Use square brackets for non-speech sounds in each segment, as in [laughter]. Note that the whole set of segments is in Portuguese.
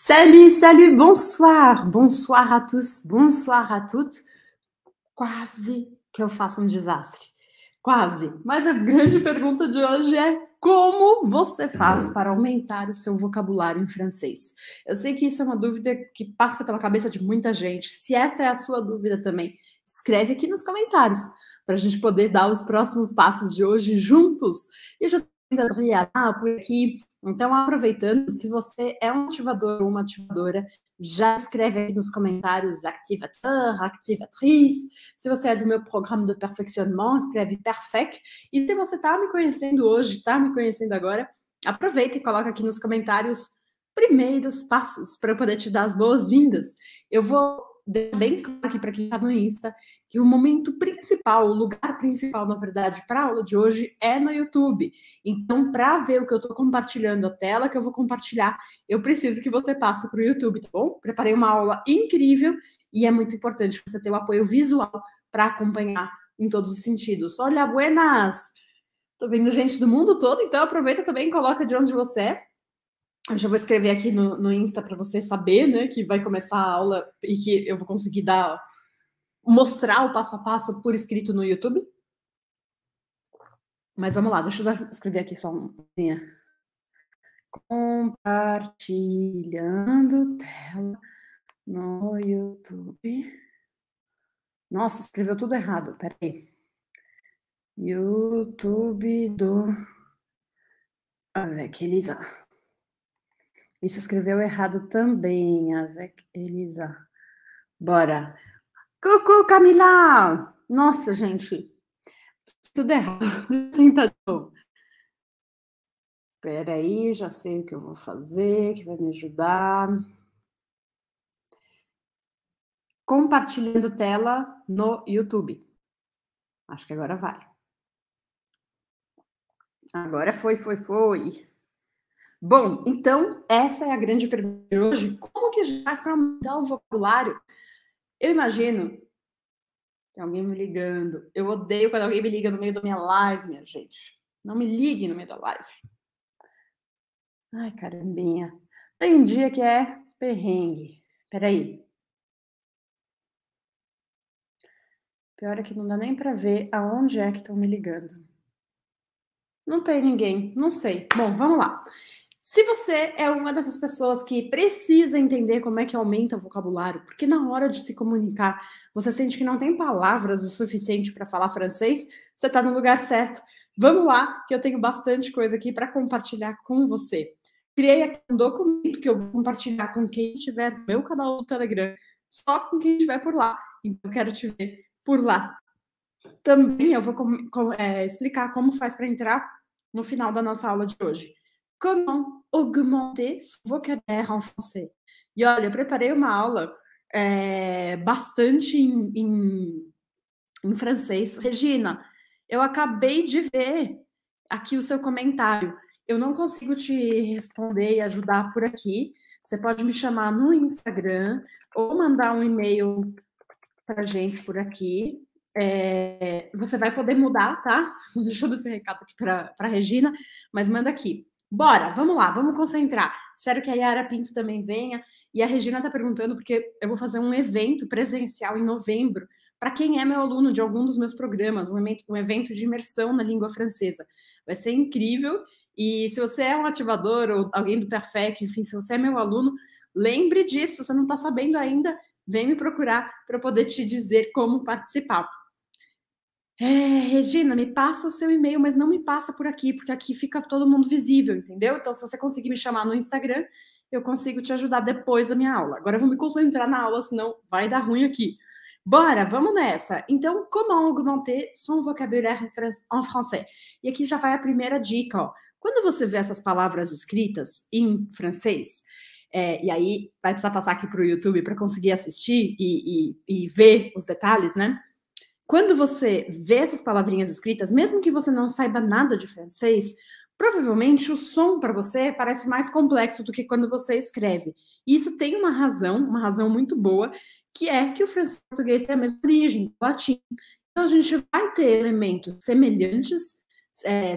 Salut, salut, bonsoir, bonsoir a tous, bonsoir a toutes. Quase que eu faço um desastre. Quase. Mas a grande pergunta de hoje é como você faz hum. para aumentar o seu vocabulário em francês? Eu sei que isso é uma dúvida que passa pela cabeça de muita gente. Se essa é a sua dúvida também, escreve aqui nos comentários para a gente poder dar os próximos passos de hoje juntos. E eu já a ah, por aqui. Então, aproveitando, se você é um ativador ou uma ativadora, já escreve aí nos comentários ativador, activatriz. Se você é do meu programa de perfeccionamento, escreve perfect. E se você está me conhecendo hoje, está me conhecendo agora, aproveita e coloca aqui nos comentários primeiros passos para eu poder te dar as boas-vindas. Eu vou bem claro aqui para quem está no Insta que o momento principal, o lugar principal, na verdade, para a aula de hoje é no YouTube. Então, para ver o que eu estou compartilhando, a tela que eu vou compartilhar, eu preciso que você passe para o YouTube, tá bom? Preparei uma aula incrível e é muito importante você ter o apoio visual para acompanhar em todos os sentidos. Olha, buenas! Estou vendo gente do mundo todo, então aproveita também e coloca de onde você é eu já vou escrever aqui no, no Insta para você saber, né, que vai começar a aula e que eu vou conseguir dar mostrar o passo a passo por escrito no YouTube. Mas vamos lá, deixa eu escrever aqui só uma Compartilhando tela no YouTube. Nossa, escreveu tudo errado, peraí. YouTube do. Ah, que Elisa. Isso escreveu errado também, avec Elisa. Bora. Cucu, Camila! Nossa, gente. Tudo errado. [laughs] Tenta de novo. Peraí, já sei o que eu vou fazer, que vai me ajudar. Compartilhando tela no YouTube. Acho que agora vai. Agora foi, foi, foi. Bom, então essa é a grande pergunta de hoje. Como que a gente faz para mudar o vocabulário? Eu imagino tem alguém me ligando. Eu odeio quando alguém me liga no meio da minha live, minha gente. Não me ligue no meio da live. Ai, carambinha. Tem um dia que é perrengue. Peraí. Pior é que não dá nem para ver aonde é que estão me ligando. Não tem ninguém, não sei. Bom, vamos lá. Se você é uma dessas pessoas que precisa entender como é que aumenta o vocabulário, porque na hora de se comunicar você sente que não tem palavras o suficiente para falar francês, você está no lugar certo. Vamos lá, que eu tenho bastante coisa aqui para compartilhar com você. Criei aqui um documento que eu vou compartilhar com quem estiver no meu canal do Telegram, só com quem estiver por lá. Então, eu quero te ver por lá. Também eu vou com, com, é, explicar como faz para entrar no final da nossa aula de hoje. Comment augmenter seu vocabulário em francês? E olha, eu preparei uma aula euh, bastante em, em, em francês. Regina, eu acabei de ver aqui o seu comentário. Eu não consigo te responder e ajudar por aqui. Você pode me chamar no Instagram ou mandar um e-mail para gente por aqui. É, você vai poder mudar, tá? [laughs] Deixa eu dar esse recado aqui para a Regina, mas manda aqui. Bora, vamos lá, vamos concentrar. Espero que a Yara Pinto também venha. E a Regina está perguntando, porque eu vou fazer um evento presencial em novembro para quem é meu aluno de algum dos meus programas, um evento, um evento de imersão na língua francesa. Vai ser incrível. E se você é um ativador ou alguém do Perfec, enfim, se você é meu aluno, lembre disso. Se você não está sabendo ainda, vem me procurar para poder te dizer como participar é, Regina, me passa o seu e-mail, mas não me passa por aqui, porque aqui fica todo mundo visível, entendeu? Então, se você conseguir me chamar no Instagram, eu consigo te ajudar depois da minha aula. Agora eu vou me concentrar na aula, senão vai dar ruim aqui. Bora, vamos nessa. Então, como augmenter son vocabulaire en français? E aqui já vai a primeira dica, ó. Quando você vê essas palavras escritas em francês, é, e aí vai precisar passar aqui para o YouTube para conseguir assistir e, e, e ver os detalhes, né? Quando você vê essas palavrinhas escritas, mesmo que você não saiba nada de francês, provavelmente o som para você parece mais complexo do que quando você escreve. E isso tem uma razão, uma razão muito boa, que é que o francês e o português têm a mesma origem, o latim. Então a gente vai ter elementos semelhantes, é,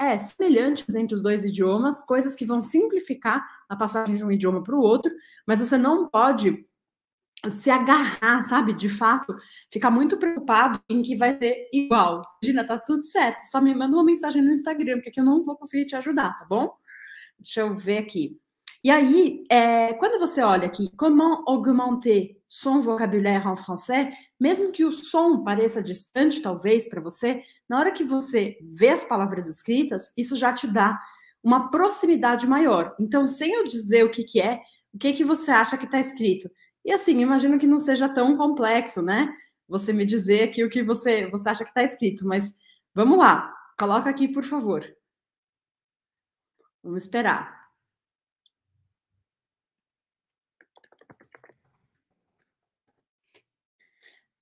é, semelhantes entre os dois idiomas, coisas que vão simplificar a passagem de um idioma para o outro, mas você não pode se agarrar, sabe? De fato, ficar muito preocupado em que vai ser igual. Gina, tá tudo certo. Só me manda uma mensagem no Instagram, porque aqui eu não vou conseguir te ajudar, tá bom? Deixa eu ver aqui. E aí, é, quando você olha aqui, comment augmenter son vocabulaire en français, mesmo que o som pareça distante, talvez, para você, na hora que você vê as palavras escritas, isso já te dá uma proximidade maior. Então, sem eu dizer o que, que é, o que, que você acha que está escrito? E assim, imagino que não seja tão complexo, né? Você me dizer aqui o que você, você acha que está escrito, mas vamos lá, coloca aqui, por favor. Vamos esperar.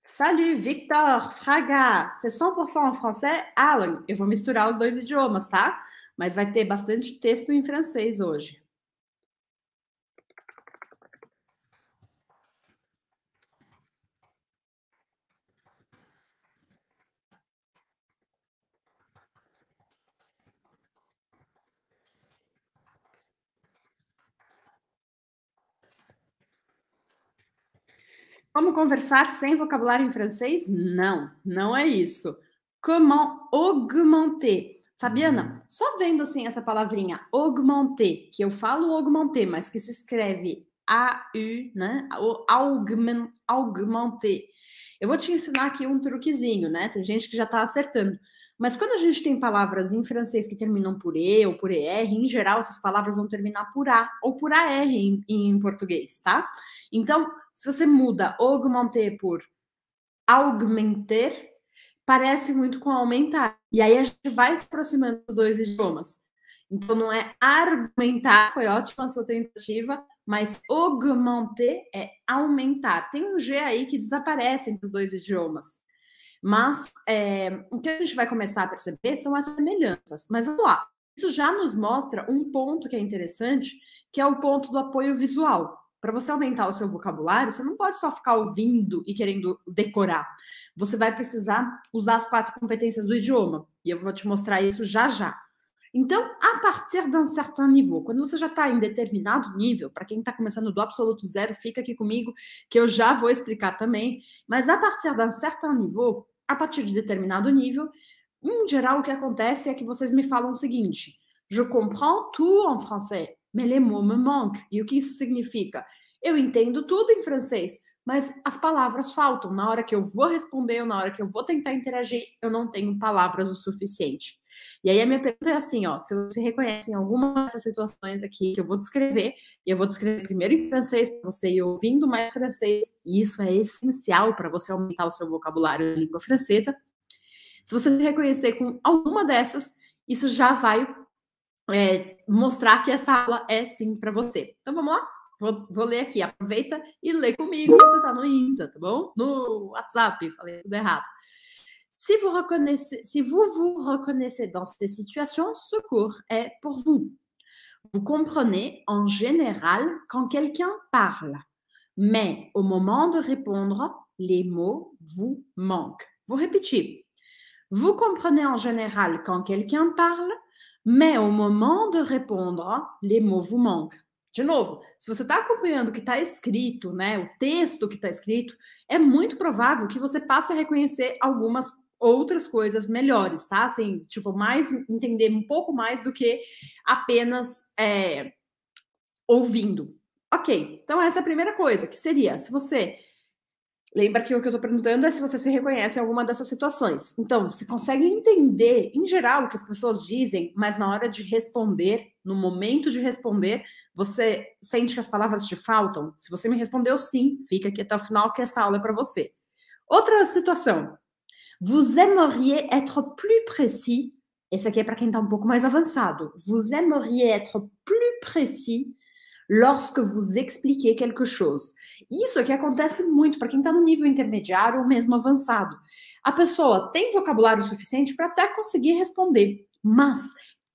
Salut Victor, Fraga, c'est 100% em francês? Alan, eu vou misturar os dois idiomas, tá? Mas vai ter bastante texto em francês hoje. Como conversar sem vocabulário em francês? Não, não é isso. Comment augmenter? Fabiana, hum. só vendo assim essa palavrinha augmenter, que eu falo augmenter, mas que se escreve a-u, né? Augment, augmenter. Eu vou te ensinar aqui um truquezinho, né? Tem gente que já está acertando. Mas quando a gente tem palavras em francês que terminam por E ou por ER, em geral essas palavras vão terminar por A ou por AR em, em português, tá? Então, se você muda augmenter por augmenter, parece muito com aumentar. E aí a gente vai se aproximando dos dois idiomas. Então não é argumentar, foi ótima a sua tentativa, mas augmenter é aumentar. Tem um G aí que desaparece entre os dois idiomas. Mas é, o que a gente vai começar a perceber são as semelhanças. Mas vamos lá. Isso já nos mostra um ponto que é interessante, que é o ponto do apoio visual. Para você aumentar o seu vocabulário, você não pode só ficar ouvindo e querendo decorar. Você vai precisar usar as quatro competências do idioma. E eu vou te mostrar isso já já. Então, a partir de um certo nível, quando você já está em determinado nível, para quem está começando do absoluto zero, fica aqui comigo, que eu já vou explicar também. Mas a partir de um certo nível, a partir de determinado nível, em geral, o que acontece é que vocês me falam o seguinte: Je comprends tout en français. Melemon me manque. E o que isso significa? Eu entendo tudo em francês, mas as palavras faltam. Na hora que eu vou responder, ou na hora que eu vou tentar interagir, eu não tenho palavras o suficiente. E aí a minha pergunta é assim, ó, se você reconhece em alguma dessas situações aqui que eu vou descrever, eu vou descrever primeiro em francês para você ir ouvindo mais francês, e isso é essencial para você aumentar o seu vocabulário em língua francesa. Se você reconhecer com alguma dessas, isso já vai é, mostrar que essa aula é sim para você. Então vamos lá? Vou, vou, ler aqui, aproveita e lê comigo se você está no Insta, tá bom? No WhatsApp, falei tudo errado. Si vous, reconnaissez, si vous vous reconnaissez dans ces situations, ce cours est pour vous. Vous comprenez en général quand quelqu'un parle, mais au moment de répondre, les mots vous manquent. Vous répétez. Vous comprenez en général quand quelqu'un parle, mas au moment de répondre, les mots vous manquent. De novo, se você está acompanhando o que está escrito, né, o texto que está escrito, é muito provável que você passe a reconhecer algumas outras coisas melhores, tá? Assim, tipo, mais entender um pouco mais do que apenas é, ouvindo. Ok, então essa é a primeira coisa, que seria se você Lembra que o que eu estou perguntando é se você se reconhece em alguma dessas situações. Então, você consegue entender, em geral, o que as pessoas dizem, mas na hora de responder, no momento de responder, você sente que as palavras te faltam? Se você me respondeu sim, fica aqui até o final que essa aula é para você. Outra situação. Vous aimeriez être plus précis. Esse aqui é para quem está um pouco mais avançado. Vous aimeriez être plus précis lorsque vous expliquez quelque chose. Isso é que acontece muito para quem está no nível intermediário ou mesmo avançado. A pessoa tem vocabulário suficiente para até conseguir responder, mas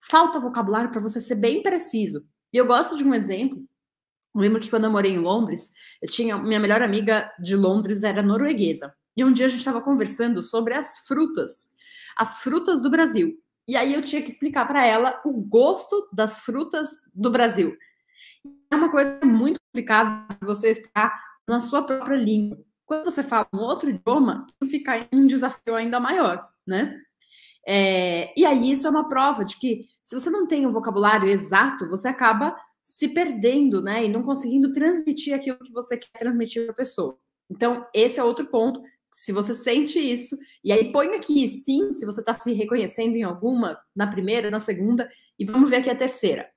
falta vocabulário para você ser bem preciso. E eu gosto de um exemplo. Eu lembro que quando eu morei em Londres, eu tinha minha melhor amiga de Londres era norueguesa. E um dia a gente estava conversando sobre as frutas, as frutas do Brasil. E aí eu tinha que explicar para ela o gosto das frutas do Brasil é uma coisa muito complicada você explicar na sua própria língua. Quando você fala um outro idioma, fica um desafio ainda maior, né? É, e aí isso é uma prova de que se você não tem o vocabulário exato, você acaba se perdendo, né? E não conseguindo transmitir aquilo que você quer transmitir para a pessoa. Então, esse é outro ponto. Se você sente isso, e aí põe aqui sim, se você está se reconhecendo em alguma, na primeira, na segunda, e vamos ver aqui a terceira.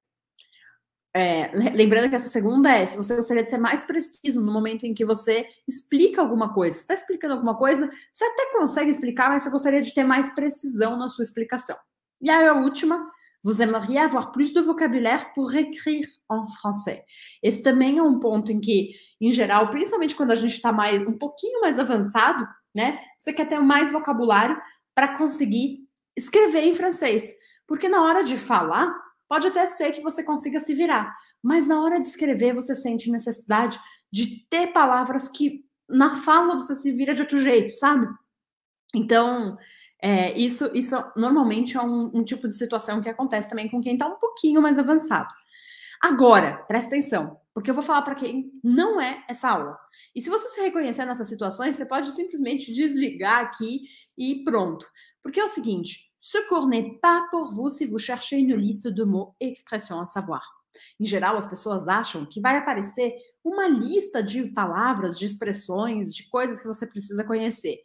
É, lembrando que essa segunda é se você gostaria de ser mais preciso no momento em que você explica alguma coisa. Você está explicando alguma coisa, você até consegue explicar, mas você gostaria de ter mais precisão na sua explicação. E aí a última, vous aimeriez avoir plus de vocabulaire pour écrire en français. Esse também é um ponto em que, em geral, principalmente quando a gente está mais um pouquinho mais avançado, né? Você quer ter mais vocabulário para conseguir escrever em francês. Porque na hora de falar, Pode até ser que você consiga se virar, mas na hora de escrever você sente necessidade de ter palavras que na fala você se vira de outro jeito, sabe? Então, é, isso, isso normalmente é um, um tipo de situação que acontece também com quem está um pouquinho mais avançado. Agora, presta atenção, porque eu vou falar para quem não é essa aula. E se você se reconhecer nessas situações, você pode simplesmente desligar aqui e pronto. Porque é o seguinte, Socorro n'est pas pour vous se vous cherchez une liste de mots e expressões a savoir. Em geral, as pessoas acham que vai aparecer uma lista de palavras, de expressões, de coisas que você precisa conhecer.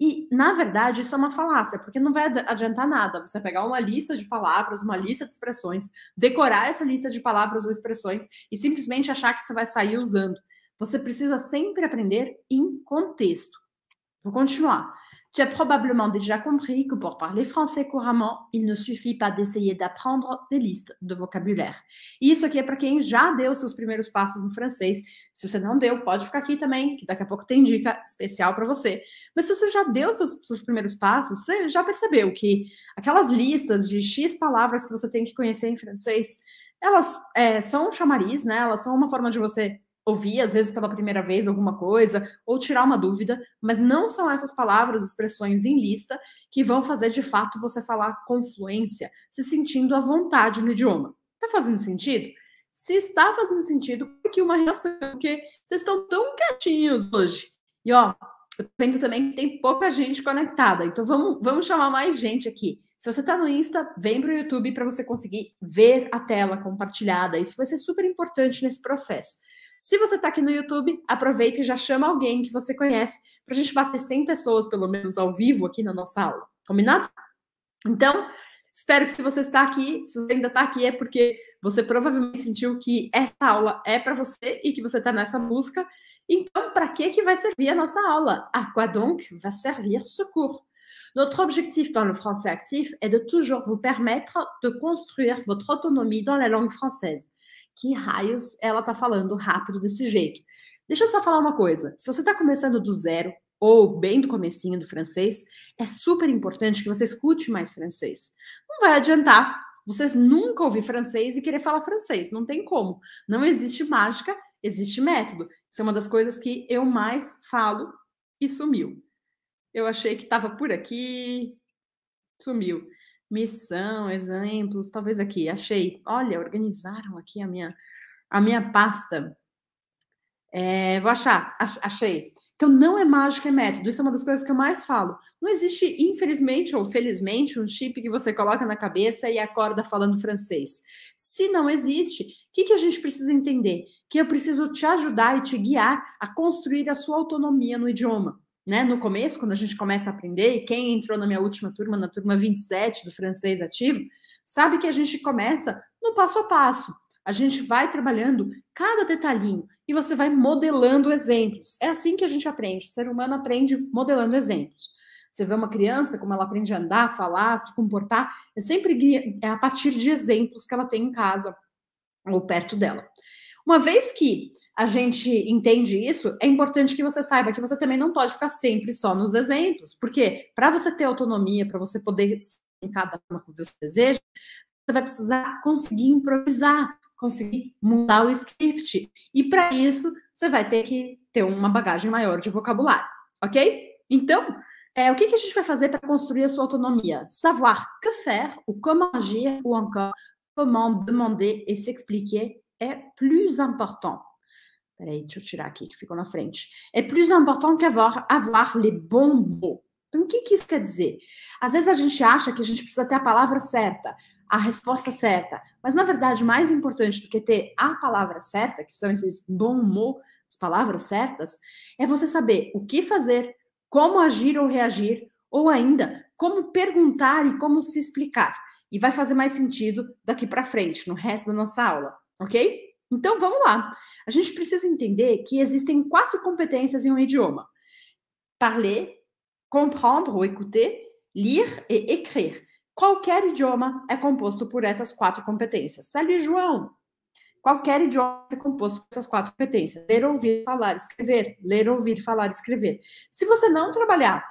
E, na verdade, isso é uma falácia, porque não vai adiantar nada você pegar uma lista de palavras, uma lista de expressões, decorar essa lista de palavras ou expressões e simplesmente achar que você vai sair usando. Você precisa sempre aprender em contexto. Vou continuar. Tu as probablement déjà compris que pour parler français couramment, il ne suffit pas d'essayer d'apprendre des listas de vocabulário. E isso aqui é para quem já deu seus primeiros passos no francês. Se você não deu, pode ficar aqui também, que daqui a pouco tem dica especial para você. Mas se você já deu seus, seus primeiros passos, você já percebeu que aquelas listas de X palavras que você tem que conhecer em francês, elas é, são chamariz, né? Elas são uma forma de você ouvir, às vezes pela primeira vez, alguma coisa, ou tirar uma dúvida, mas não são essas palavras, expressões em lista que vão fazer de fato você falar com fluência, se sentindo à vontade no idioma. Tá fazendo sentido? Se está fazendo sentido, que uma reação, porque vocês estão tão quietinhos hoje. E ó, eu vendo também que tem pouca gente conectada, então vamos, vamos chamar mais gente aqui. Se você está no Insta, vem para o YouTube para você conseguir ver a tela compartilhada. Isso vai ser super importante nesse processo. Se você está aqui no YouTube, aproveita e já chama alguém que você conhece para a gente bater 100 pessoas, pelo menos, ao vivo aqui na nossa aula. Combinado? Então, espero que se você está aqui, se você ainda está aqui, é porque você provavelmente sentiu que essa aula é para você e que você está nessa busca. Então, para que, que vai servir a nossa aula? À quoi donc va servir ce cours? Notre objectif dans le français actif est de toujours vous permettre de construire votre autonomie dans la langue française que raios ela tá falando rápido desse jeito? Deixa eu só falar uma coisa. Se você está começando do zero, ou bem do comecinho do francês, é super importante que você escute mais francês. Não vai adiantar vocês nunca ouvir francês e querer falar francês, não tem como. Não existe mágica, existe método. Isso é uma das coisas que eu mais falo e sumiu. Eu achei que estava por aqui, sumiu missão, exemplos, talvez aqui, achei, olha, organizaram aqui a minha, a minha pasta. É, vou achar, achei. Então, não é mágica, é método. Isso é uma das coisas que eu mais falo. Não existe, infelizmente ou felizmente, um chip que você coloca na cabeça e acorda falando francês. Se não existe, o que, que a gente precisa entender? Que eu preciso te ajudar e te guiar a construir a sua autonomia no idioma né, no começo, quando a gente começa a aprender, e quem entrou na minha última turma, na turma 27 do francês ativo, sabe que a gente começa no passo a passo. A gente vai trabalhando cada detalhinho e você vai modelando exemplos. É assim que a gente aprende. O ser humano aprende modelando exemplos. Você vê uma criança, como ela aprende a andar, falar, se comportar, é sempre é a partir de exemplos que ela tem em casa ou perto dela. Uma vez que a gente entende isso, é importante que você saiba que você também não pode ficar sempre só nos exemplos, porque para você ter autonomia, para você poder em cada uma que você deseja, você vai precisar conseguir improvisar, conseguir mudar o script. E para isso, você vai ter que ter uma bagagem maior de vocabulário, ok? Então, é, o que, que, a gente vai fazer para construir a sua autonomia? Savoir que faire, ou comment agir, ou encore comment demander et s'expliquer é plus important. Peraí, deixa eu tirar aqui que ficou na frente. É plus important que avoir, avoir les bons mots. Então, o que, que isso quer dizer? Às vezes a gente acha que a gente precisa ter a palavra certa, a resposta certa. Mas, na verdade, mais importante do que ter a palavra certa, que são esses bons mots, as palavras certas, é você saber o que fazer, como agir ou reagir, ou ainda como perguntar e como se explicar. E vai fazer mais sentido daqui para frente, no resto da nossa aula ok? Então vamos lá. A gente precisa entender que existem quatro competências em um idioma: parler, comprendre ou écouter, lire e écrire. Qualquer idioma é composto por essas quatro competências. Salut, João! Qualquer idioma é composto por essas quatro competências: ler, ouvir, falar, escrever. Ler, ouvir, falar, escrever. Se você não trabalhar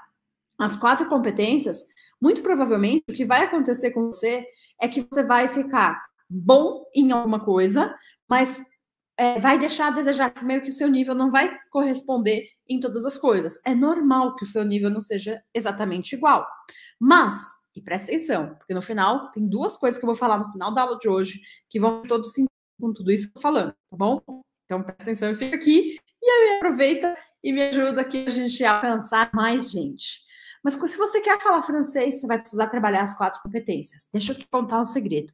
as quatro competências, muito provavelmente o que vai acontecer com você é que você vai ficar bom em alguma coisa, mas é, vai deixar a desejar, meio que o seu nível não vai corresponder em todas as coisas. É normal que o seu nível não seja exatamente igual. Mas, e presta atenção, porque no final tem duas coisas que eu vou falar no final da aula de hoje que vão todo sentido com tudo isso que eu tô falando, tá bom? Então presta atenção e fica aqui e aí aproveita e me ajuda aqui a gente a alcançar mais gente. Mas se você quer falar francês, você vai precisar trabalhar as quatro competências. Deixa eu te contar um segredo.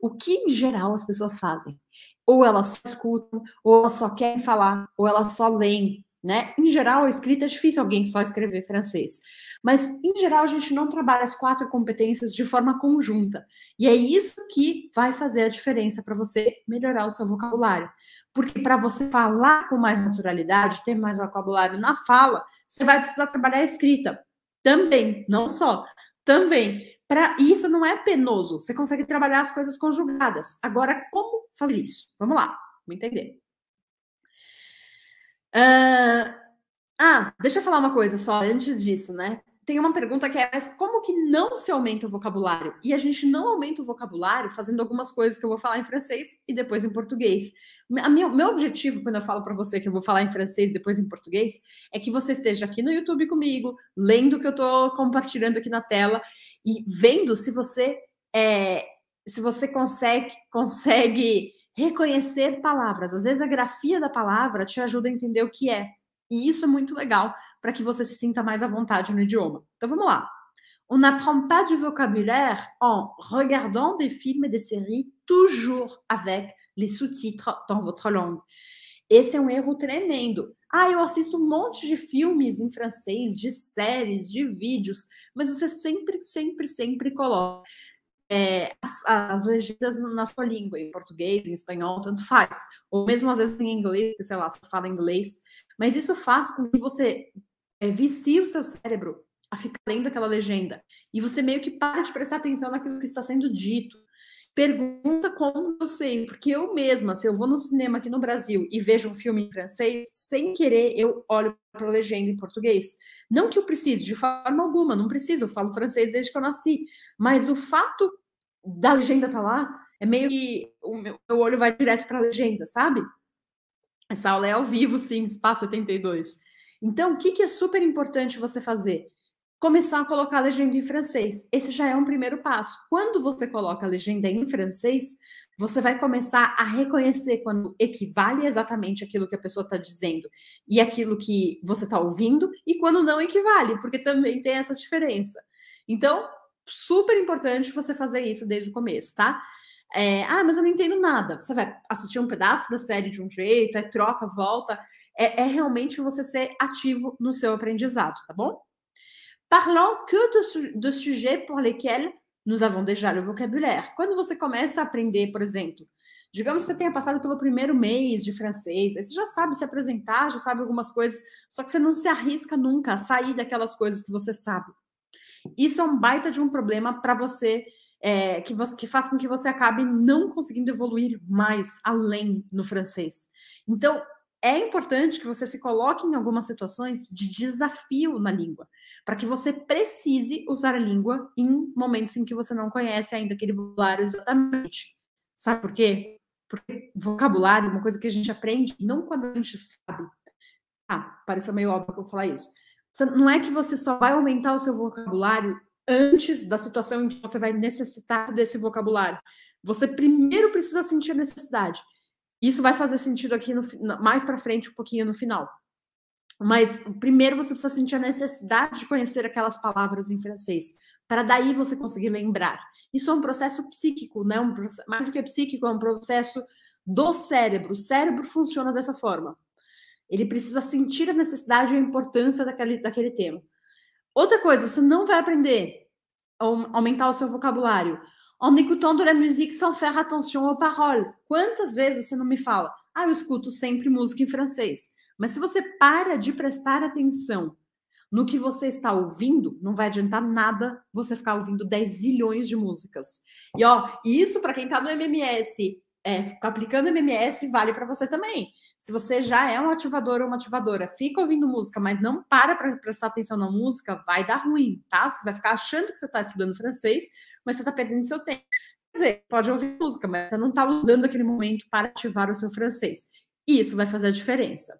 O que, em geral, as pessoas fazem? Ou elas só escutam, ou elas só querem falar, ou elas só leem, né? Em geral, a escrita é difícil alguém só escrever francês. Mas, em geral, a gente não trabalha as quatro competências de forma conjunta. E é isso que vai fazer a diferença para você melhorar o seu vocabulário. Porque para você falar com mais naturalidade, ter mais vocabulário na fala, você vai precisar trabalhar a escrita. Também, não só, também. Para isso não é penoso, você consegue trabalhar as coisas conjugadas. Agora, como fazer isso? Vamos lá, vamos entender. Uh, ah, deixa eu falar uma coisa só antes disso, né? Tem uma pergunta que é, mas como que não se aumenta o vocabulário? E a gente não aumenta o vocabulário fazendo algumas coisas que eu vou falar em francês e depois em português. Minha, meu objetivo, quando eu falo para você que eu vou falar em francês e depois em português, é que você esteja aqui no YouTube comigo, lendo o que eu estou compartilhando aqui na tela e vendo se você é, se você consegue consegue reconhecer palavras. Às vezes a grafia da palavra te ajuda a entender o que é. E isso é muito legal para que você se sinta mais à vontade no idioma. Então vamos lá. On n'apprend pas du vocabulaire en regardant des films et des séries toujours avec les sous-titres dans votre langue. Esse é um erro tremendo. Ah, eu assisto um monte de filmes em francês, de séries, de vídeos, mas você sempre, sempre, sempre coloca é, as, as, legendas na sua língua, em português, em espanhol, tanto faz. Ou mesmo às vezes em inglês, sei lá, você fala inglês. Mas isso faz com que você é, vicie o seu cérebro a ficar lendo aquela legenda. E você meio que para de prestar atenção naquilo que está sendo dito. Pergunta como eu sei, porque eu mesma, se eu vou no cinema aqui no Brasil e vejo um filme em francês, sem querer eu olho para a legenda em português. Não que eu precise, de forma alguma, não preciso, eu falo francês desde que eu nasci. Mas o fato da legenda estar tá lá, é meio que o meu, meu olho vai direto para a legenda, sabe? Essa aula é ao vivo, sim, Espaço 72. Então, o que, que é super importante você fazer? começar a colocar a legenda em francês. Esse já é um primeiro passo. Quando você coloca a legenda em francês, você vai começar a reconhecer quando equivale exatamente aquilo que a pessoa está dizendo e aquilo que você está ouvindo, e quando não equivale, porque também tem essa diferença. Então, super importante você fazer isso desde o começo, tá? É, ah, mas eu não entendo nada. Você vai assistir um pedaço da série de um jeito, é troca, volta. É, é realmente você ser ativo no seu aprendizado, tá bom? parlant que de, su de sujets pour lesquels nós avons déjà le vocabulaire. Quando você começa a aprender, por exemplo, digamos que você tenha passado pelo primeiro mês de francês, aí você já sabe se apresentar, já sabe algumas coisas, só que você não se arrisca nunca a sair daquelas coisas que você sabe. Isso é um baita de um problema para você, é, que você, que faz com que você acabe não conseguindo evoluir mais além no francês. Então, é importante que você se coloque em algumas situações de desafio na língua, para que você precise usar a língua em momentos em que você não conhece ainda aquele vocabulário exatamente. Sabe por quê? Porque vocabulário é uma coisa que a gente aprende não quando a gente sabe. Ah, pareceu meio óbvio que eu falar isso. Não é que você só vai aumentar o seu vocabulário antes da situação em que você vai necessitar desse vocabulário. Você primeiro precisa sentir a necessidade. Isso vai fazer sentido aqui no, mais para frente, um pouquinho no final. Mas primeiro você precisa sentir a necessidade de conhecer aquelas palavras em francês, para daí você conseguir lembrar. Isso é um processo psíquico, né? Um, mais do que psíquico, é um processo do cérebro. O cérebro funciona dessa forma. Ele precisa sentir a necessidade e a importância daquele, daquele tema. Outra coisa, você não vai aprender a aumentar o seu vocabulário en écoutant de la musique sans faire attention aux paroles. Quantas vezes você não me fala? Ah, eu escuto sempre música em francês. Mas se você para de prestar atenção no que você está ouvindo, não vai adiantar nada você ficar ouvindo 10 zilhões de músicas. E ó, isso para quem tá no MMS, é, aplicando MMS, vale para você também. Se você já é um ativador ou uma ativadora, fica ouvindo música, mas não para para prestar atenção na música, vai dar ruim, tá? Você vai ficar achando que você está estudando francês, mas você está perdendo seu tempo. Quer dizer, pode ouvir música, mas você não está usando aquele momento para ativar o seu francês. E isso vai fazer a diferença.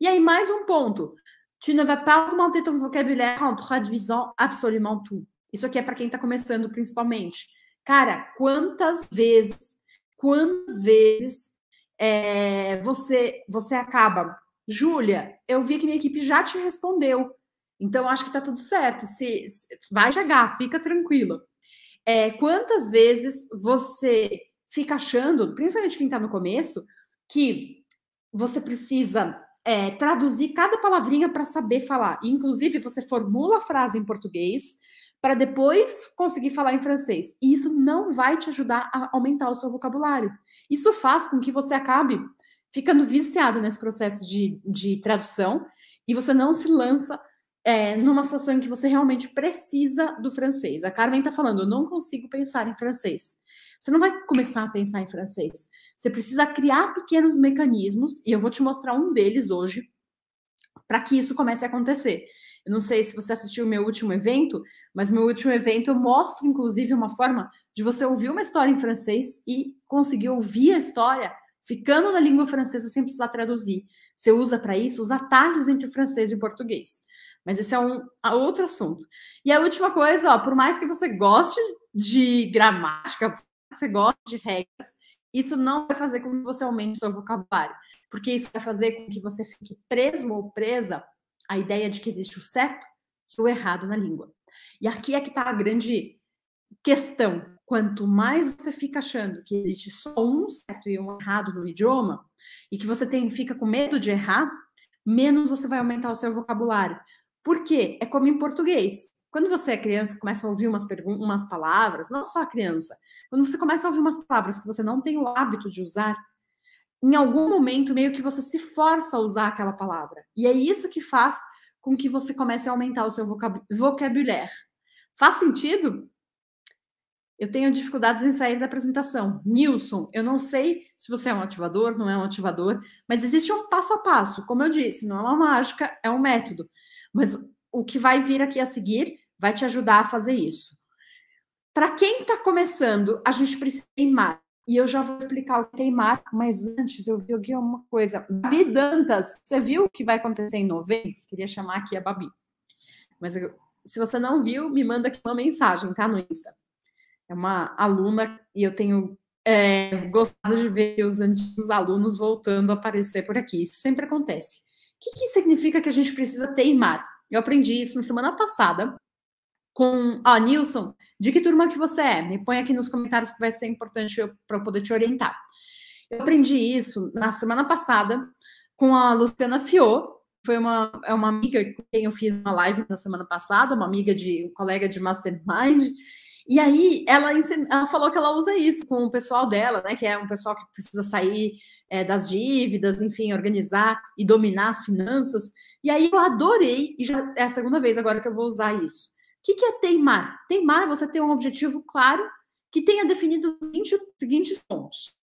E aí, mais um ponto. Tu ne vas pas augmenter ton vocabulaire en traduisant absolument tout. Isso aqui é para quem está começando, principalmente. Cara, quantas vezes, quantas vezes é, você, você acaba Júlia, eu vi que minha equipe já te respondeu. Então, acho que está tudo certo. Se, se, vai chegar, fica tranquila. É, quantas vezes você fica achando, principalmente quem está no começo, que você precisa é, traduzir cada palavrinha para saber falar. inclusive, você formula a frase em português para depois conseguir falar em francês. E isso não vai te ajudar a aumentar o seu vocabulário. Isso faz com que você acabe ficando viciado nesse processo de, de tradução e você não se lança é, numa situação em que você realmente precisa do francês. A Carmen está falando, eu não consigo pensar em francês. Você não vai começar a pensar em francês. Você precisa criar pequenos mecanismos, e eu vou te mostrar um deles hoje, para que isso comece a acontecer. Eu não sei se você assistiu o meu último evento, mas meu último evento eu mostro, inclusive, uma forma de você ouvir uma história em francês e conseguir ouvir a história ficando na língua francesa sem precisar traduzir. Você usa para isso os atalhos entre o francês e o português. Mas esse é um outro assunto. E a última coisa, ó, por mais que você goste de gramática, você goste de regras, isso não vai fazer com que você aumente seu vocabulário, porque isso vai fazer com que você fique preso ou presa à ideia de que existe o certo e o errado na língua. E aqui é que está a grande questão. Quanto mais você fica achando que existe só um certo e um errado no idioma, e que você tem, fica com medo de errar, menos você vai aumentar o seu vocabulário. Por quê? É como em português. Quando você é criança, começa a ouvir umas, umas palavras, não só a criança, quando você começa a ouvir umas palavras que você não tem o hábito de usar, em algum momento meio que você se força a usar aquela palavra. E é isso que faz com que você comece a aumentar o seu vocab vocabulário. Faz sentido? Eu tenho dificuldades em sair da apresentação. Nilson, eu não sei se você é um ativador, não é um ativador, mas existe um passo a passo. Como eu disse, não é uma mágica, é um método. Mas o que vai vir aqui a seguir vai te ajudar a fazer isso. Para quem está começando, a gente precisa teimar. E eu já vou explicar o que teimar, é mas antes eu vi aqui uma coisa. Babi Dantas, você viu o que vai acontecer em novembro? Queria chamar aqui a Babi. Mas eu, se você não viu, me manda aqui uma mensagem, tá? No Insta. É uma aluna e eu tenho é, gostado de ver os antigos alunos voltando a aparecer por aqui. Isso sempre acontece que, que significa que a gente precisa teimar? Eu aprendi isso na semana passada com. Ah, Nilson, de que turma que você é? Me põe aqui nos comentários que vai ser importante para eu poder te orientar. Eu aprendi isso na semana passada com a Luciana Fiô, foi uma, é uma amiga com quem eu fiz uma live na semana passada, uma amiga de um colega de Mastermind, e aí ela, ela falou que ela usa isso com o pessoal dela, né? Que é um pessoal que precisa sair é, das dívidas, enfim, organizar e dominar as finanças. E aí eu adorei, e já é a segunda vez agora que eu vou usar isso. O que, que é teimar? Teimar é você ter um objetivo claro que tenha definido os seguintes pontos.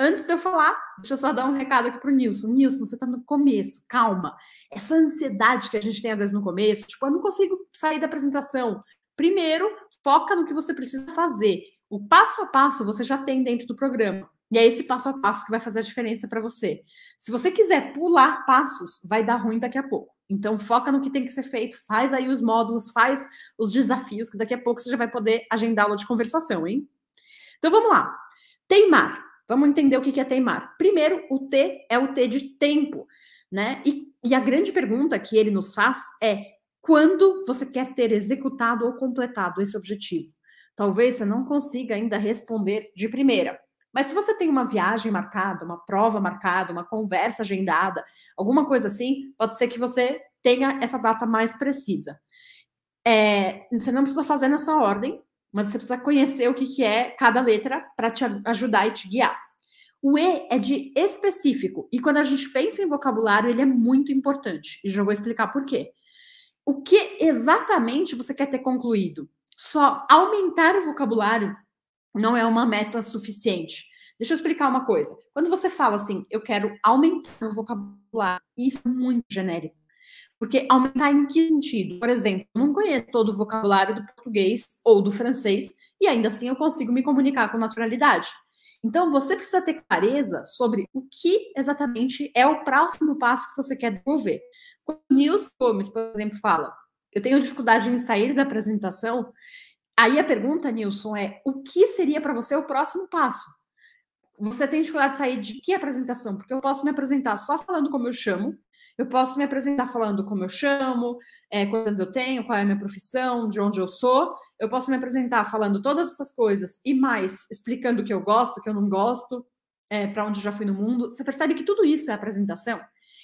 Antes de eu falar, deixa eu só dar um recado aqui pro Nilson. Nilson, você está no começo, calma. Essa ansiedade que a gente tem às vezes no começo, tipo, eu não consigo sair da apresentação, Primeiro, foca no que você precisa fazer. O passo a passo você já tem dentro do programa. E é esse passo a passo que vai fazer a diferença para você. Se você quiser pular passos, vai dar ruim daqui a pouco. Então foca no que tem que ser feito, faz aí os módulos, faz os desafios, que daqui a pouco você já vai poder agendá aula de conversação, hein? Então vamos lá. Teimar. Vamos entender o que é teimar. Primeiro, o T é o T de tempo, né? E, e a grande pergunta que ele nos faz é: quando você quer ter executado ou completado esse objetivo. Talvez você não consiga ainda responder de primeira. Mas se você tem uma viagem marcada, uma prova marcada, uma conversa agendada, alguma coisa assim, pode ser que você tenha essa data mais precisa. É, você não precisa fazer nessa ordem, mas você precisa conhecer o que, que é cada letra para te ajudar e te guiar. O E é de específico, e quando a gente pensa em vocabulário, ele é muito importante, e já vou explicar por quê o que exatamente você quer ter concluído. Só aumentar o vocabulário não é uma meta suficiente. Deixa eu explicar uma coisa. Quando você fala assim, eu quero aumentar o vocabulário, isso é muito genérico. Porque aumentar em que sentido? Por exemplo, eu não conheço todo o vocabulário do português ou do francês, e ainda assim eu consigo me comunicar com naturalidade. Então, você precisa ter clareza sobre o que exatamente é o próximo passo que você quer desenvolver. Quando o Nils Gomes, por exemplo, fala: Eu tenho dificuldade em sair da apresentação. Aí a pergunta, Nilson, é: o que seria para você o próximo passo? Você tem dificuldade de sair de que apresentação? Porque eu posso me apresentar só falando como eu chamo, eu posso me apresentar falando como eu chamo, é, eh, quantos eu tenho, qual é a minha profissão, de onde eu sou. Eu posso me apresentar falando todas essas coisas e mais, explicando o que eu gosto, o que eu não gosto, é, eh, para onde eu já fui no mundo. Você percebe que tudo isso é apresentação.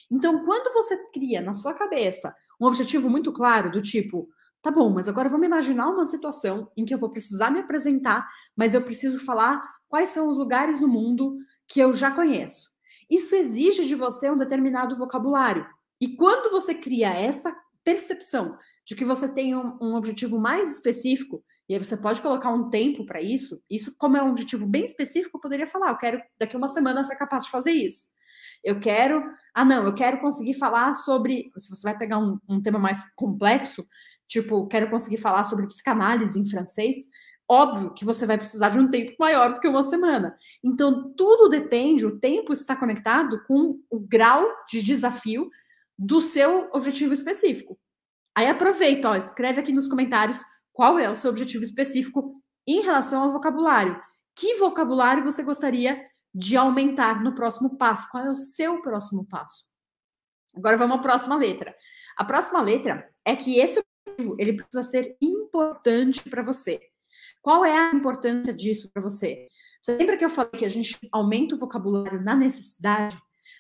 Então, quando você cria na sua cabeça um objetivo muito claro, do tipo, tá bom, mas agora vamos imaginar uma situação em que eu vou precisar me apresentar, mas eu preciso falar quais são os lugares no mundo que eu já conheço. Isso exige de você um determinado vocabulário. E quando você cria essa percepção de que você tem um, um objetivo mais específico, e aí você pode colocar um tempo para isso, isso, como é um objetivo bem específico, eu poderia falar: eu quero daqui uma semana ser capaz de fazer isso. Eu quero. Ah, não, eu quero conseguir falar sobre. Se você vai pegar um, um tema mais complexo, tipo, quero conseguir falar sobre psicanálise em francês, Óbvio que você vai precisar de um tempo maior do que uma semana. Então, tudo depende, o tempo está conectado com o grau de desafio do seu objetivo específico. Aí aproveita, ó, escreve aqui nos comentários qual é o seu objetivo específico em relação ao vocabulário. Que vocabulário você gostaria de aumentar no próximo passo? Qual é o seu próximo passo? Agora vamos à próxima letra. A próxima letra é que esse objetivo ele precisa ser importante para você. Qual é a importância disso para você? Você lembra que eu falei que a gente aumenta o vocabulário na necessidade?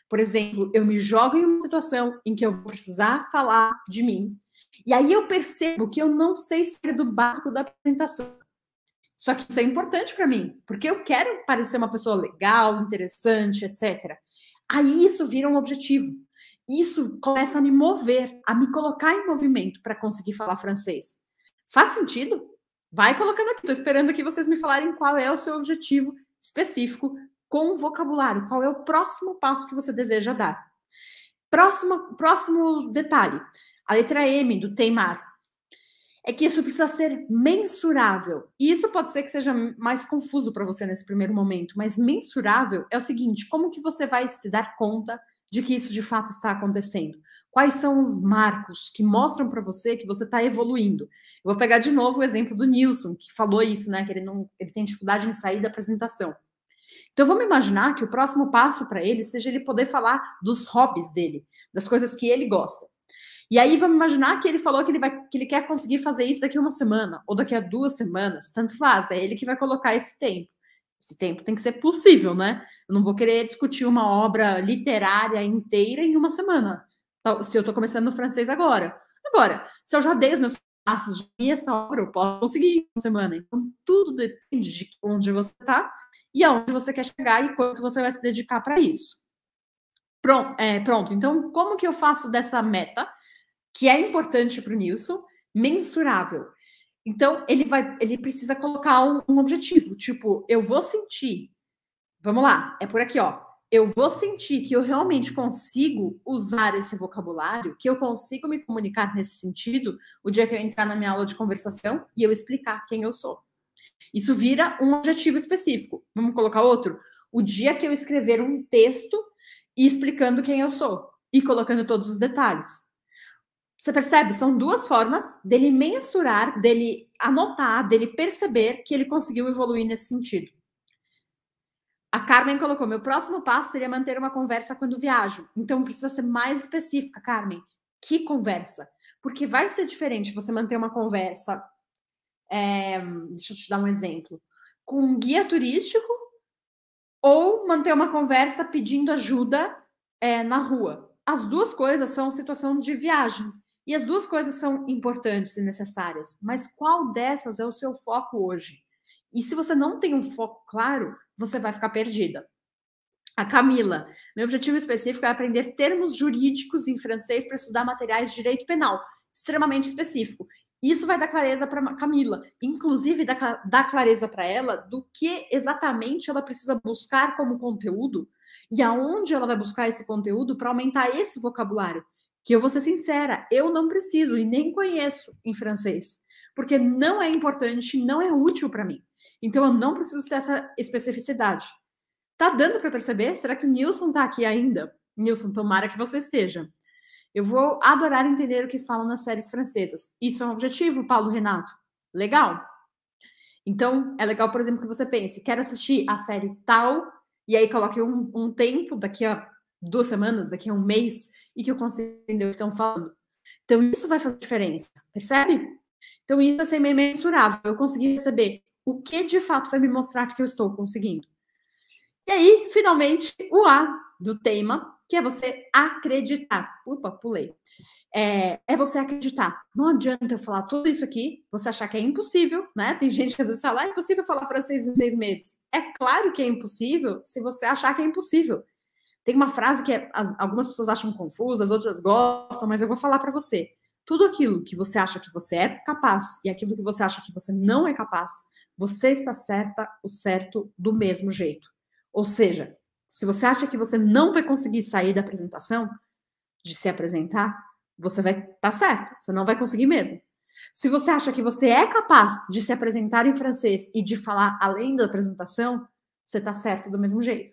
Por exemplo, eu me jogo em uma situação em que eu vou precisar falar de mim. E aí eu percebo que eu não sei sair é do básico da apresentação. Só que isso é importante para mim, porque eu quero parecer uma pessoa legal, interessante, etc. Aí isso vira um objetivo. Isso começa a me mover, a me colocar em movimento para conseguir falar francês. Faz sentido? Vai colocando aqui, estou esperando aqui vocês me falarem qual é o seu objetivo específico com o vocabulário, qual é o próximo passo que você deseja dar. Próximo, próximo detalhe, a letra M do teimar. É que isso precisa ser mensurável. E isso pode ser que seja mais confuso para você nesse primeiro momento, mas mensurável é o seguinte: como que você vai se dar conta de que isso de fato está acontecendo? Quais são os marcos que mostram para você que você está evoluindo? Eu vou pegar de novo o exemplo do Nilson, que falou isso, né? Que ele, não, ele tem dificuldade em sair da apresentação. Então vamos imaginar que o próximo passo para ele seja ele poder falar dos hobbies dele, das coisas que ele gosta. E aí vamos imaginar que ele falou que ele, vai, que ele quer conseguir fazer isso daqui a uma semana ou daqui a duas semanas, tanto faz, é ele que vai colocar esse tempo. Esse tempo tem que ser possível, né? Eu não vou querer discutir uma obra literária inteira em uma semana. Tá, se eu estou começando no francês agora. Agora, se eu já dei os meus passos e essa obra, eu posso conseguir uma semana. Então, tudo depende de onde você está e aonde você quer chegar e quanto você vai se dedicar para isso. Pronto, é, pronto, então como que eu faço dessa meta, que é importante para o Nilson, mensurável? Então, ele vai, ele precisa colocar um, um objetivo, tipo, eu vou sentir, vamos lá, é por aqui, ó, eu vou sentir que eu realmente consigo usar esse vocabulário, que eu consigo me comunicar nesse sentido, o dia que eu entrar na minha aula de conversação e eu explicar quem eu sou. Isso vira um objetivo específico. Vamos colocar outro? O dia que eu escrever um texto e explicando quem eu sou e colocando todos os detalhes. Você percebe? São duas formas dele mensurar, dele anotar, dele perceber que ele conseguiu evoluir nesse sentido. A Carmen colocou: meu próximo passo seria manter uma conversa quando viajo. Então precisa ser mais específica, Carmen. Que conversa? Porque vai ser diferente você manter uma conversa. É, deixa eu te dar um exemplo. Com um guia turístico ou manter uma conversa pedindo ajuda é, na rua. As duas coisas são situação de viagem. E as duas coisas são importantes e necessárias. Mas qual dessas é o seu foco hoje? E se você não tem um foco claro, você vai ficar perdida. A Camila, meu objetivo específico é aprender termos jurídicos em francês para estudar materiais de direito penal, extremamente específico. Isso vai dar clareza para Camila, inclusive dar, dar clareza para ela do que exatamente ela precisa buscar como conteúdo e aonde ela vai buscar esse conteúdo para aumentar esse vocabulário. Que eu vou ser sincera, eu não preciso e nem conheço em francês, porque não é importante, não é útil para mim. Então eu não preciso ter essa especificidade. Tá dando para perceber? Será que o Nilson tá aqui ainda? Nilson, tomara que você esteja. Eu vou adorar entender o que falam nas séries francesas. Isso é um objetivo, Paulo Renato. Legal. Então, é legal, por exemplo, que você pense: quero assistir a série tal, e aí coloque um, um tempo, daqui a duas semanas, daqui a um mês, e que eu consiga entender o que estão falando. Então, isso vai fazer diferença, percebe? Então, isso é meio mensurável. Eu consegui perceber o que de fato vai me mostrar que eu estou conseguindo. E aí, finalmente, o A do tema, que é você acreditar. Opa, pulei. É, é, você acreditar. Não adianta eu falar tudo isso aqui, você achar que é impossível, né? Tem gente que às vezes fala, ah, é impossível falar francês em seis meses. É claro que é impossível se você achar que é impossível. Tem uma frase que é, algumas pessoas acham confusa, as outras gostam, mas eu vou falar para você. Tudo aquilo que você acha que você é capaz e aquilo que você acha que você não é capaz você está certa, o certo do mesmo jeito. Ou seja, se você acha que você não vai conseguir sair da apresentação, de se apresentar, você vai estar tá certo, você não vai conseguir mesmo. Se você acha que você é capaz de se apresentar em francês e de falar além da apresentação, você está certo do mesmo jeito.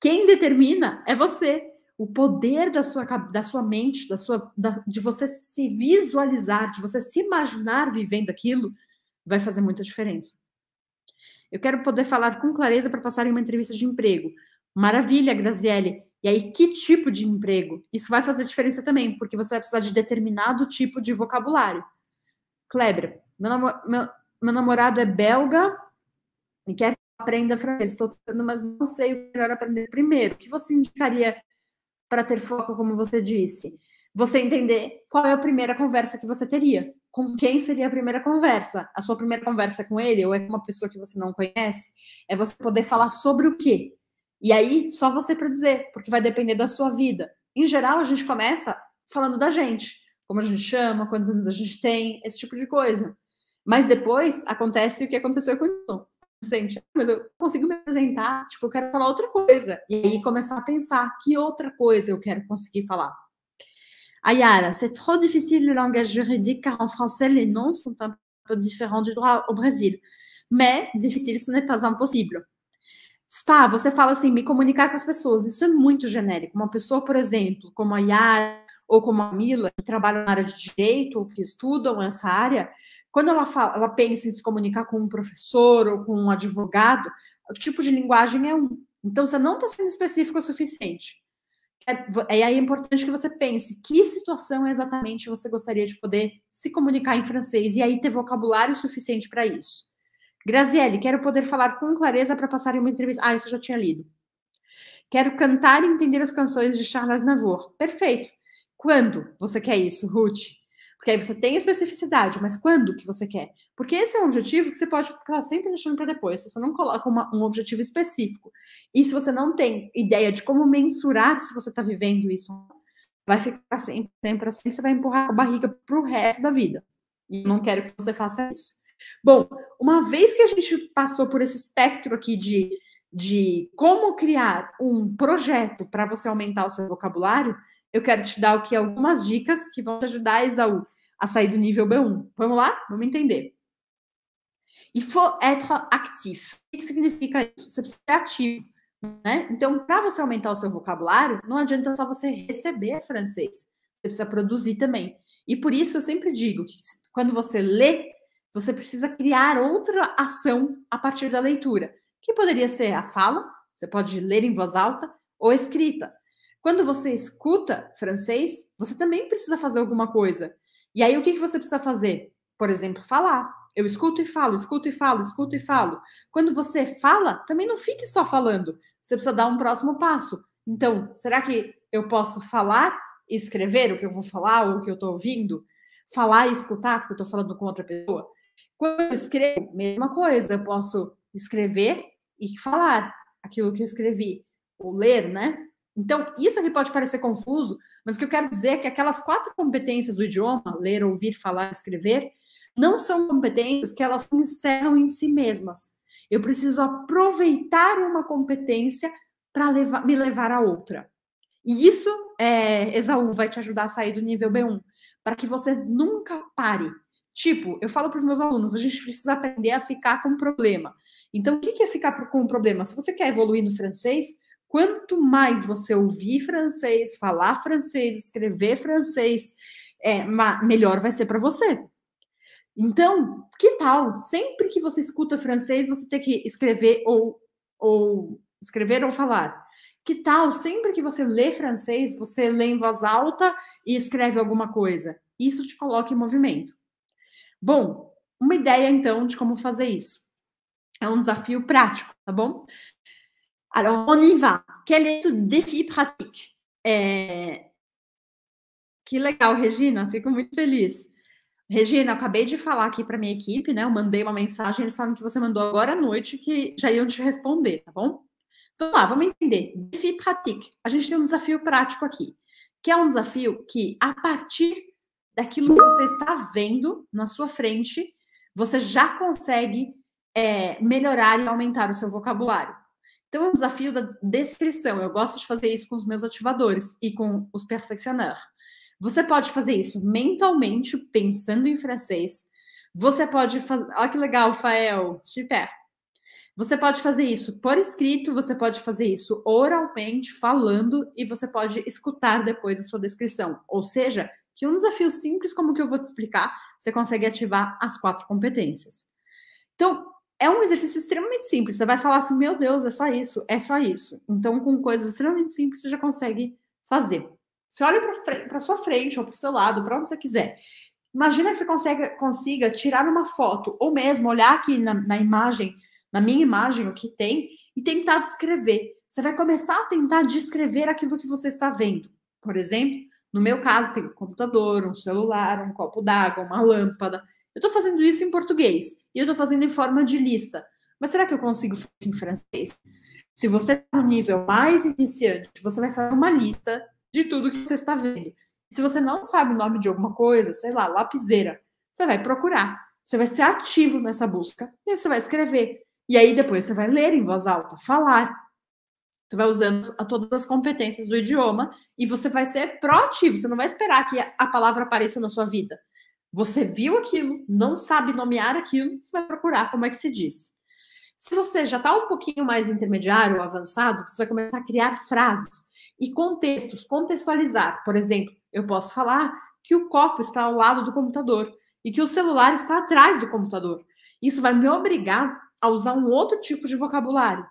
Quem determina é você. O poder da sua, da sua mente, da sua, da, de você se visualizar, de você se imaginar vivendo aquilo, vai fazer muita diferença. Eu quero poder falar com clareza para passar em uma entrevista de emprego. Maravilha, Graziele. E aí, que tipo de emprego? Isso vai fazer diferença também, porque você vai precisar de determinado tipo de vocabulário. Kleber, meu, meu, meu namorado é belga e quer que aprenda francês. Estou tentando, mas não sei o é melhor aprender primeiro. O que você indicaria para ter foco, como você disse? Você entender qual é a primeira conversa que você teria com quem seria a primeira conversa. A sua primeira conversa com ele, ou é com uma pessoa que você não conhece, é você poder falar sobre o quê? E aí, só você para dizer, porque vai depender da sua vida. Em geral, a gente começa falando da gente, como a gente chama, quantos anos a gente tem, esse tipo de coisa. Mas depois acontece o que aconteceu com o Sente, ah, mas eu consigo me apresentar, tipo, eu quero falar outra coisa. E aí começar a pensar que outra coisa eu quero conseguir falar. Ayala, c'est trop difficile le langage juridique car en français, les noms sont un peu différents du droit au Brasil. Mais difícil, ce n'est pas impossível. Spa, você fala assim, me comunicar com as pessoas. Isso é muito genérico. Uma pessoa, por exemplo, como a Yara ou como a Mila, que trabalham na área de direito ou que estudam essa área, quando ela, fala, ela pensa em se comunicar com um professor ou com um advogado, o tipo de linguagem é um. Então, você não está sendo específico o suficiente é, é, é importante que você pense que situação exatamente você gostaria de poder se comunicar em francês e aí ter vocabulário suficiente para isso. Graziele, quero poder falar com clareza para passar em uma entrevista. Ah, isso eu já tinha lido. Quero cantar e entender as canções de Charles Navour. Perfeito. Quando você quer isso, Ruth? Porque aí você tem especificidade, mas quando que você quer? Porque esse é um objetivo que você pode ficar sempre deixando para depois. Se você não coloca uma, um objetivo específico e se você não tem ideia de como mensurar se você está vivendo isso, vai ficar sempre, sempre assim, você vai empurrar a barriga para o resto da vida. E não quero que você faça isso. Bom, uma vez que a gente passou por esse espectro aqui de, de como criar um projeto para você aumentar o seu vocabulário, eu quero te dar aqui algumas dicas que vão te ajudar a sair do nível B1. Vamos lá? Vamos entender. Il faut être actif. O que significa isso? Você precisa ser ativo. Né? Então, para você aumentar o seu vocabulário, não adianta só você receber francês. Você precisa produzir também. E por isso eu sempre digo que quando você lê, você precisa criar outra ação a partir da leitura, que poderia ser a fala, você pode ler em voz alta, ou escrita. Quando você escuta francês, você também precisa fazer alguma coisa. E aí, o que, que você precisa fazer? Por exemplo, falar. Eu escuto e falo, escuto e falo, escuto e falo. Quando você fala, também não fique só falando. Você precisa dar um próximo passo. Então, será que eu posso falar e escrever o que eu vou falar ou o que eu estou ouvindo? Falar e escutar, porque eu estou falando com outra pessoa? Quando eu escrevo, mesma coisa. Eu posso escrever e falar aquilo que eu escrevi. Ou ler, né? Então, isso aqui pode parecer confuso, mas o que eu quero dizer é que aquelas quatro competências do idioma, ler, ouvir, falar, escrever, não são competências que elas encerram em si mesmas. Eu preciso aproveitar uma competência para me levar a outra. E isso, é, Exaú, vai te ajudar a sair do nível B1, para que você nunca pare. Tipo, eu falo para os meus alunos, a gente precisa aprender a ficar com o problema. Então, o que é ficar com o problema? Se você quer evoluir no francês, Quanto mais você ouvir francês, falar francês, escrever francês, é, melhor vai ser para você. Então, que tal? Sempre que você escuta francês, você tem que escrever ou, ou escrever ou falar. Que tal? Sempre que você lê francês, você lê em voz alta e escreve alguma coisa. Isso te coloca em movimento. Bom, uma ideia então de como fazer isso. É um desafio prático, tá bom? Alors, on y va. Quel est ce défi pratique? Eh, que legal, Regina, fico muito feliz. Regina, acabei de falar aqui para minha equipe, né? Eu mandei uma mensagem, eles falaram que você mandou agora à noite que já iam te responder, tá bom? Então, lá, vamos entender. Défi pratique. A gente tem um desafio prático aqui, que é um desafio que, a partir daquilo que você está vendo na sua frente, você já consegue é, melhorar e aumentar o seu vocabulário. Então, é um desafio da descrição. Eu gosto de fazer isso com os meus ativadores e com os perfeccionar. Você pode fazer isso mentalmente, pensando em francês. Você pode fazer. Olha que legal, Fael, super. Você pode fazer isso por escrito, você pode fazer isso oralmente, falando, e você pode escutar depois a sua descrição. Ou seja, que um desafio simples como o que eu vou te explicar, você consegue ativar as quatro competências. Então, é um exercício extremamente simples. Você vai falar assim, meu Deus, é só isso, é só isso. Então, com coisas extremamente simples, você já consegue fazer. Você olha para sua frente ou para o seu lado, para onde você quiser. Imagina que você consiga consiga tirar uma foto, ou mesmo olhar aqui na, na imagem, na minha imagem, o que tem, e tentar descrever. Você vai começar a tentar descrever aquilo que você está vendo. Por exemplo, no meu caso, tem um computador, um celular, um copo d'água, uma lâmpada. Eu estou fazendo isso em português e eu estou fazendo em forma de lista. Mas será que eu consigo fazer em francês? Se você está no nível mais iniciante, você vai fazer uma lista de tudo que você está vendo. Se você não sabe o nome de alguma coisa, sei lá, lapiseira, você vai procurar. Você vai ser ativo nessa busca e você vai escrever. E aí depois você vai ler em voz alta, falar. Você vai usando a todas as competências do idioma e você vai ser proativo. Você não vai esperar que a palavra apareça na sua vida. Você viu aquilo, não sabe nomear aquilo, você vai procurar como é que se diz. Se você já está um pouquinho mais intermediário ou avançado, você vai começar a criar frases e contextos, contextualizar. Por exemplo, eu posso falar que o copo está ao lado do computador e que o celular está atrás do computador. Isso vai me obrigar a usar um outro tipo de vocabulário.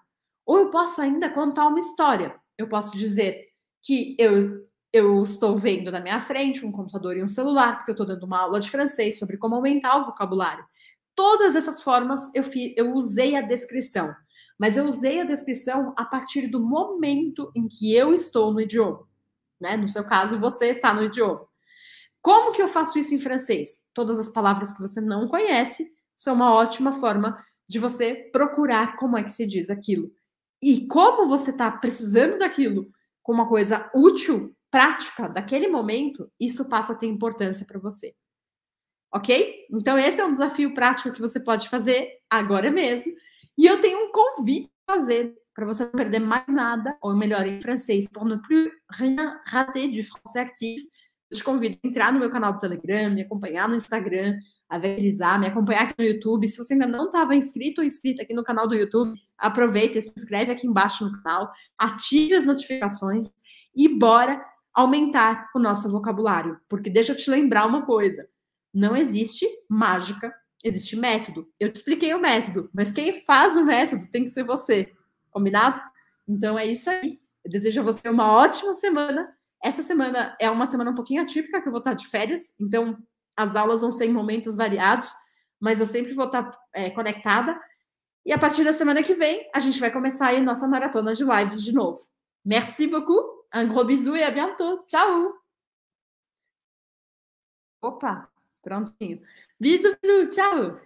Ou eu posso ainda contar uma história. Eu posso dizer que eu eu estou vendo na minha frente um computador e um celular, porque eu estou dando uma aula de francês sobre como aumentar o vocabulário. Todas essas formas eu, fi, eu usei a descrição, mas eu usei a descrição a partir do momento em que eu estou no idioma. Né? No seu caso, você está no idioma. Como que eu faço isso em francês? Todas as palavras que você não conhece são uma ótima forma de você procurar como é que se diz aquilo. E como você está precisando daquilo como uma coisa útil, prática daquele momento, isso passa a ter importância para você. Ok? Então, esse é um desafio prático que você pode fazer agora mesmo. E eu tenho um convite a fazer para você não perder mais nada, ou melhor, em francês, pour ne plus rien rater du français actif. Eu te convido a entrar no meu canal do Telegram, me acompanhar no Instagram, a verizar, me acompanhar aqui no YouTube. Se você ainda não estava inscrito ou inscrita aqui no canal do YouTube, aproveita e se inscreve aqui embaixo no canal, ative as notificações e bora aumentar o nosso vocabulário. Porque deixa eu te lembrar uma coisa: não existe mágica, existe método. Eu te expliquei o método, mas quem faz o método tem que ser você. Combinado? Então é isso aí. Eu desejo a você uma ótima semana. Essa semana é uma semana um pouquinho atípica, que eu vou estar de férias, então as aulas vão ser em momentos variados, mas eu sempre vou estar é, conectada. E a partir da semana que vem, a gente vai começar a nossa maratona de lives de novo. Merci beaucoup! Un gros bisou et à bientôt. Ciao! Opa, prontinho. Bisous, bisous, ciao.